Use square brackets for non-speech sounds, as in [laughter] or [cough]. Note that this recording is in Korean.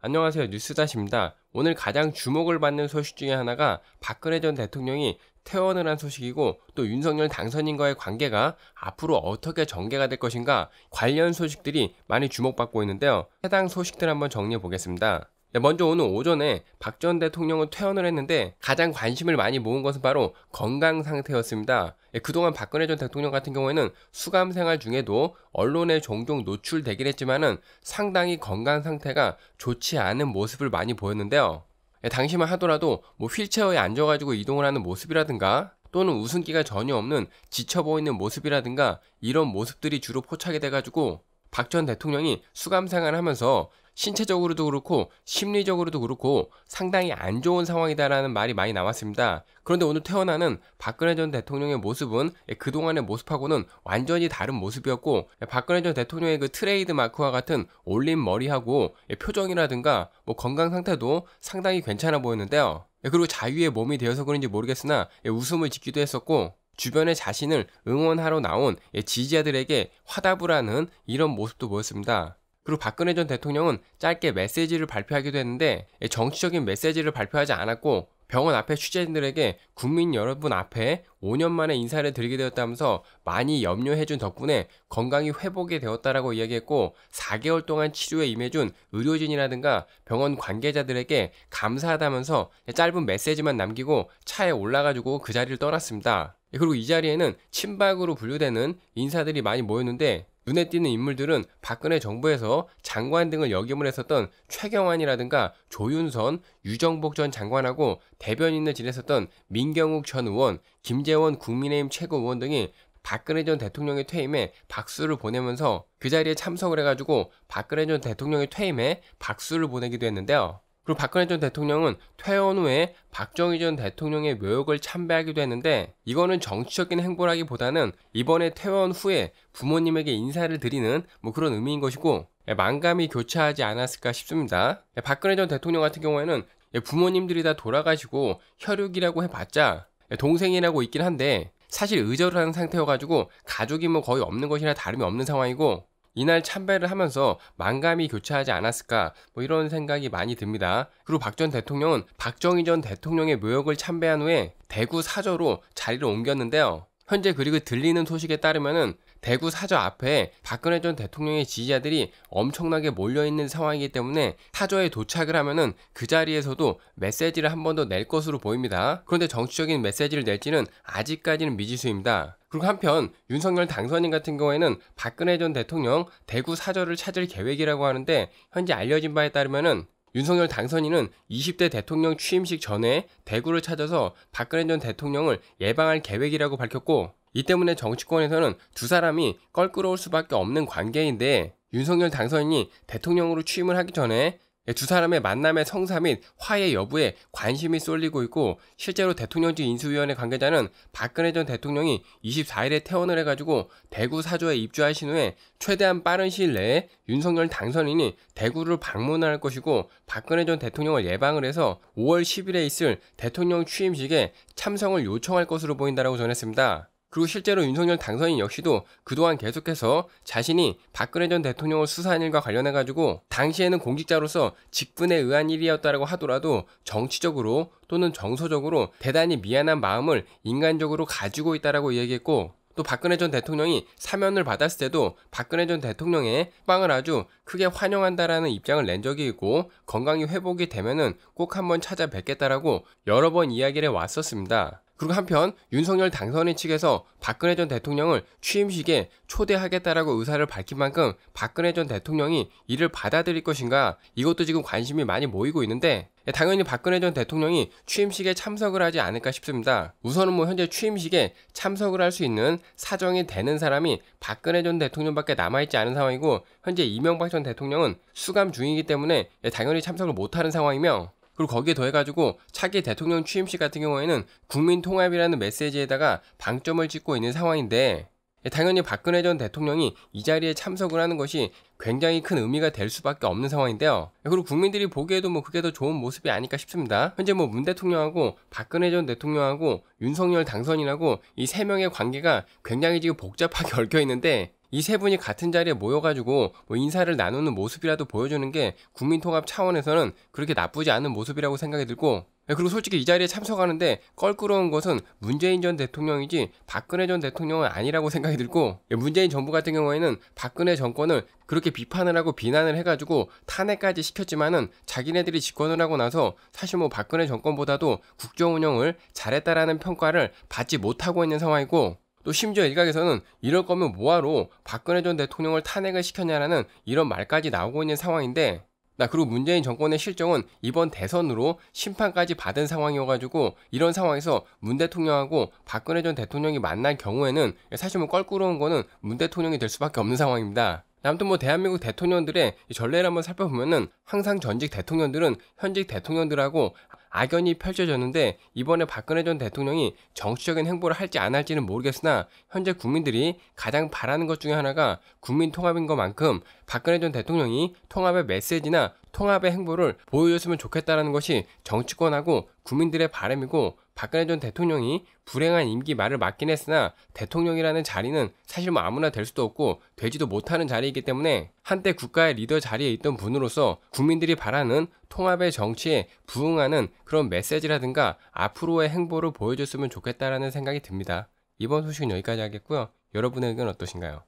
안녕하세요. 뉴스다시입니다. 오늘 가장 주목을 받는 소식 중에 하나가 박근혜 전 대통령이 퇴원을 한 소식이고 또 윤석열 당선인과의 관계가 앞으로 어떻게 전개가 될 것인가 관련 소식들이 많이 주목받고 있는데요. 해당 소식들 한번 정리해 보겠습니다. 네, 먼저 오늘 오전에 박 전 대통령은 퇴원을 했는데 가장 관심을 많이 모은 것은 바로 건강 상태였습니다. 예, 그동안 박근혜 전 대통령 같은 경우에는 수감 생활 중에도 언론에 종종 노출되긴 했지만은 상당히 건강 상태가 좋지 않은 모습을 많이 보였는데요. 예, 당시만 하더라도 뭐 휠체어에 앉아가지고 이동을 하는 모습이라든가 또는 웃음기가 전혀 없는 지쳐 보이는 모습이라든가 이런 모습들이 주로 포착이 돼가지고 박 전 대통령이 수감 생활하면서 을 신체적으로도 그렇고 심리적으로도 그렇고 상당히 안 좋은 상황이다라는 말이 많이 나왔습니다. 그런데 오늘 태어나는 박근혜 전 대통령의 모습은 예, 그동안의 모습하고는 완전히 다른 모습이었고 예, 박근혜 전 대통령의 그 트레이드 마크와 같은 올린 머리하고 예, 표정이라든가 뭐 건강 상태도 상당히 괜찮아 보였는데요. 그리고 자유의 몸이 되어서 그런지 모르겠으나 웃음을 짓기도 했었고 주변의 자신을 응원하러 나온 지지자들에게 화답을 하는 이런 모습도 보였습니다. 그리고 박근혜 전 대통령은 짧게 메시지를 발표하기도 했는데 예, 정치적인 메시지를 발표하지 않았고 병원 앞에 취재진들에게 국민 여러분 앞에 5년 만에 인사를 드리게 되었다면서 많이 염려해준 덕분에 건강이 회복이 되었다라고 이야기했고 4개월 동안 치료에 임해준 의료진이라든가 병원 관계자들에게 감사하다면서 예, 짧은 메시지만 남기고 차에 올라가지고 그 자리를 떠났습니다. 예, 그리고 이 자리에는 친박으로 분류되는 인사들이 많이 모였는데 눈에 띄는 인물들은 박근혜 정부에서 장관 등을 역임을 했었던 최경환이라든가 조윤선, 유정복 전 장관하고 대변인을 지냈었던 민경욱 전 의원, 김재원 국민의힘 최고의원 등이 박근혜 전 대통령의 퇴임에 박수를 보내면서 그 자리에 참석을 해가지고 박근혜 전 대통령의 퇴임에 박수를 보내기도 했는데요. 그리고 박근혜 전 대통령은 퇴원 후에 박정희 전 대통령의 묘역을 참배하기도 했는데 이거는 정치적인 행보라기보다는 이번에 퇴원 후에 부모님에게 인사를 드리는 뭐 그런 의미인 것이고 예, 만감이 교차하지 않았을까 싶습니다. 예, 박근혜 전 대통령 같은 경우에는 예, 부모님들이 다 돌아가시고 혈육이라고 해봤자 동생이라고 있긴 한데 사실 의절을 하는 상태여가지고 가족이 뭐 거의 없는 것이나 다름이 없는 상황이고 이날 참배를 하면서 만감이 교차하지 않았을까 뭐 이런 생각이 많이 듭니다. 그리고 박 전 대통령은 박정희 전 대통령의 묘역을 참배한 후에 대구 사저로 자리를 옮겼는데요. 현재 그리고 들리는 소식에 따르면은 대구 사저 앞에 박근혜 전 대통령의 지지자들이 엄청나게 몰려있는 상황이기 때문에 사저에 도착을 하면은 그 자리에서도 메시지를 한 번 더 낼 것으로 보입니다. 그런데 정치적인 메시지를 낼지는 아직까지는 미지수입니다. 그리고 한편 윤석열 당선인 같은 경우에는 박근혜 전 대통령 대구 사저를 찾을 계획이라고 하는데 현재 알려진 바에 따르면은 윤석열 당선인은 20대 대통령 취임식 전에 대구를 찾아서 박근혜 전 대통령을 예방할 계획이라고 밝혔고 이 때문에 정치권에서는 두 사람이 껄끄러울 수밖에 없는 관계인데 윤석열 당선인이 대통령으로 취임을 하기 전에 두 사람의 만남의 성사 및 화해 여부에 관심이 쏠리고 있고 실제로 대통령직 인수위원회 관계자는 박근혜 전 대통령이 24일에 퇴원을 해가지고 대구 사조에 입주하신 후에 최대한 빠른 시일 내에 윤석열 당선인이 대구를 방문할 것이고 박근혜 전 대통령을 예방을 해서 5월 10일에 있을 대통령 취임식에 참석을 요청할 것으로 보인다라고 전했습니다. 그리고 실제로 윤석열 당선인 역시도 그동안 계속해서 자신이 박근혜 전 대통령을 수사한 일과 관련해가지고 당시에는 공직자로서 직분에 의한 일이었다라고 하더라도 정치적으로 또는 정서적으로 대단히 미안한 마음을 인간적으로 가지고 있다라고 얘기했고 또 박근혜 전 대통령이 사면을 받았을 때도 박근혜 전 대통령의 빵을 아주 크게 환영한다라는 입장을 낸 적이 있고 건강이 회복이 되면은 꼭 한번 찾아뵙겠다라고 여러 번 이야기를 왔었습니다. 그리고 한편 윤석열 당선인 측에서 박근혜 전 대통령을 취임식에 초대하겠다라고 의사를 밝힌 만큼 박근혜 전 대통령이 이를 받아들일 것인가 이것도 지금 관심이 많이 모이고 있는데 예, 당연히 박근혜 전 대통령이 취임식에 참석을 하지 않을까 싶습니다. 우선은 뭐 현재 취임식에 참석을 할 수 있는 사정이 되는 사람이 박근혜 전 대통령밖에 남아있지 않은 상황이고 현재 이명박 전 대통령은 수감 중이기 때문에 예, 당연히 참석을 못하는 상황이며 그리고 거기에 더해가지고 차기 대통령 취임식 같은 경우에는 국민 통합이라는 메시지에다가 방점을 찍고 있는 상황인데 예, 당연히 박근혜 전 대통령이 이 자리에 참석을 하는 것이 굉장히 큰 의미가 될 수밖에 없는 상황인데요. 예, 그리고 국민들이 보기에도 뭐 그게 더 좋은 모습이 아닐까 싶습니다. 현재 뭐 문 대통령하고 박근혜 전 대통령하고 윤석열 당선인하고 이 세 명의 관계가 굉장히 지금 복잡하게 [laughs] 얽혀 있는데 이세 분이 같은 자리에 모여가지고 뭐 인사를 나누는 모습이라도 보여주는 게 국민통합 차원에서는 그렇게 나쁘지 않은 모습이라고 생각이 들고 예, 그리고 솔직히 이 자리에 참석하는데 껄끄러운 것은 문재인 전 대통령이지 박근혜 전 대통령은 아니라고 생각이 들고 예, 문재인 정부 같은 경우에는 박근혜 정권을 그렇게 비판을 하고 비난을 해가지고 탄핵까지 시켰지만은 자기네들이 집권을 하고 나서 사실 뭐 박근혜 정권보다도 국정 운영을 잘했다라는 평가를 받지 못하고 있는 상황이고 또 심지어 일각에서는 이럴 거면 뭐하러 박근혜 전 대통령을 탄핵을 시켰냐라는 이런 말까지 나오고 있는 상황인데 나 그리고 문재인 정권의 실정은 이번 대선으로 심판까지 받은 상황이어가지고 이런 상황에서 문 대통령하고 박근혜 전 대통령이 만날 경우에는 사실 뭐 껄끄러운 거는 문 대통령이 될 수밖에 없는 상황입니다. 아무튼 뭐 대한민국 대통령들의 전례를 한번 살펴보면은 항상 전직 대통령들은 현직 대통령들하고 악연이 펼쳐졌는데 이번에 박근혜 전 대통령이 정치적인 행보를 할지 안 할지는 모르겠으나 현재 국민들이 가장 바라는 것 중에 하나가 국민 통합인 것만큼 박근혜 전 대통령이 통합의 메시지나 통합의 행보를 보여줬으면 좋겠다라는 것이 정치권하고 국민들의 바람이고 박근혜 전 대통령이 불행한 임기 말을 맞긴 했으나 대통령이라는 자리는 사실 뭐 아무나 될 수도 없고 되지도 못하는 자리이기 때문에 한때 국가의 리더 자리에 있던 분으로서 국민들이 바라는 통합의 정치에 부응하는 그런 메시지라든가 앞으로의 행보를 보여줬으면 좋겠다라는 생각이 듭니다. 이번 소식은 여기까지 하겠고요. 여러분의 의견 어떠신가요?